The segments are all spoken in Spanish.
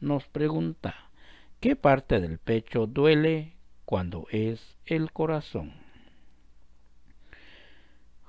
nos pregunta, ¿qué parte del pecho duele cuando es el corazón?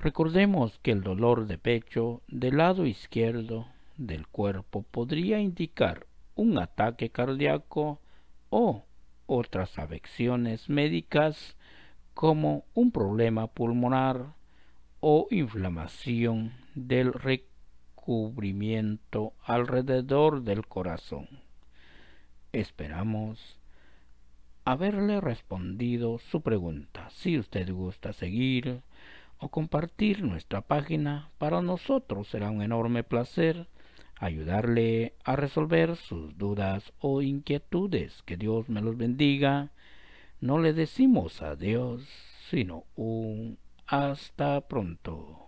Recordemos que el dolor de pecho del lado izquierdo del cuerpo podría indicar un ataque cardíaco o otras afecciones médicas como un problema pulmonar o inflamación del recubrimiento alrededor del corazón. Esperamos haberle respondido su pregunta. Si usted gusta seguir o compartir nuestra página, para nosotros será un enorme placer ayudarle a resolver sus dudas o inquietudes. Que Dios me los bendiga. No le decimos adiós, sino un hasta pronto.